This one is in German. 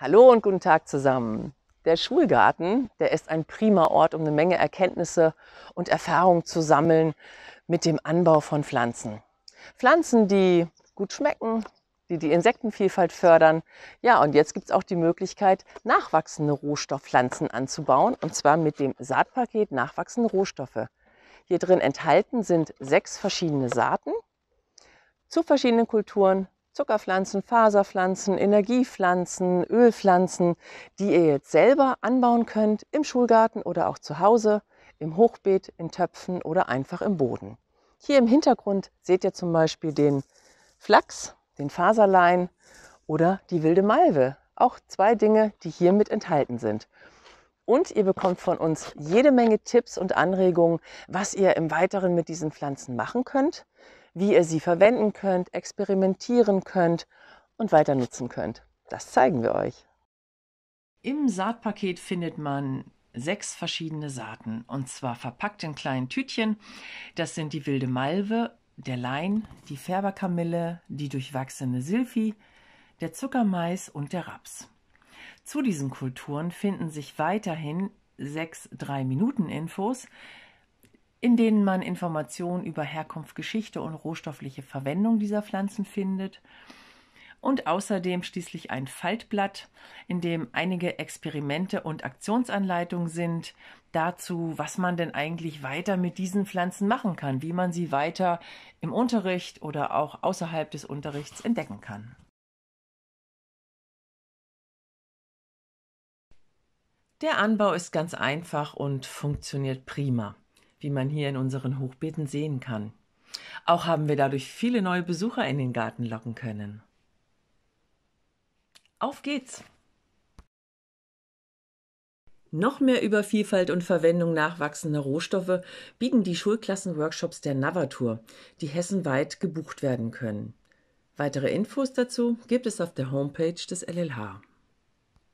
Hallo und guten Tag zusammen. Der Schulgarten, der ist ein prima Ort, um eine Menge Erkenntnisse und Erfahrungen zu sammeln mit dem Anbau von Pflanzen. Pflanzen, die gut schmecken, die die Insektenvielfalt fördern. Ja, und jetzt gibt es auch die Möglichkeit, nachwachsende Rohstoffpflanzen anzubauen, und zwar mit dem Saatpaket Nachwachsende Rohstoffe. Hier drin enthalten sind sechs verschiedene Saaten zu verschiedenen Kulturen Zuckerpflanzen, Faserpflanzen, Energiepflanzen, Ölpflanzen, die ihr jetzt selber anbauen könnt im Schulgarten oder auch zu Hause, im Hochbeet, in Töpfen oder einfach im Boden. Hier im Hintergrund seht ihr zum Beispiel den Flachs, den Faserlein oder die wilde Malve. Auch zwei Dinge, die hier mit enthalten sind und ihr bekommt von uns jede Menge Tipps und Anregungen, was ihr im Weiteren mit diesen Pflanzen machen könnt, wie ihr sie verwenden könnt, experimentieren könnt und weiter nutzen könnt. Das zeigen wir euch. Im Saatpaket findet man sechs verschiedene Saaten und zwar verpackt in kleinen Tütchen. Das sind die wilde Malve, der Lein, die Färberkamille, die durchwachsene Silphi, der Zuckermais und der Raps. Zu diesen Kulturen finden sich weiterhin sechs Drei-Minuten-Infos, in denen man Informationen über Herkunft, Geschichte und rohstoffliche Verwendung dieser Pflanzen findet. Und außerdem schließlich ein Faltblatt, in dem einige Experimente und Aktionsanleitungen sind dazu, was man denn eigentlich weiter mit diesen Pflanzen machen kann, wie man sie weiter im Unterricht oder auch außerhalb des Unterrichts entdecken kann. Der Anbau ist ganz einfach und funktioniert prima, wie man hier in unseren Hochbeeten sehen kann. Auch haben wir dadurch viele neue Besucher in den Garten locken können. Auf geht's! Noch mehr über Vielfalt und Verwendung nachwachsender Rohstoffe bieten die Schulklassenworkshops der Navatur, die hessenweit gebucht werden können. Weitere Infos dazu gibt es auf der Homepage des LLH.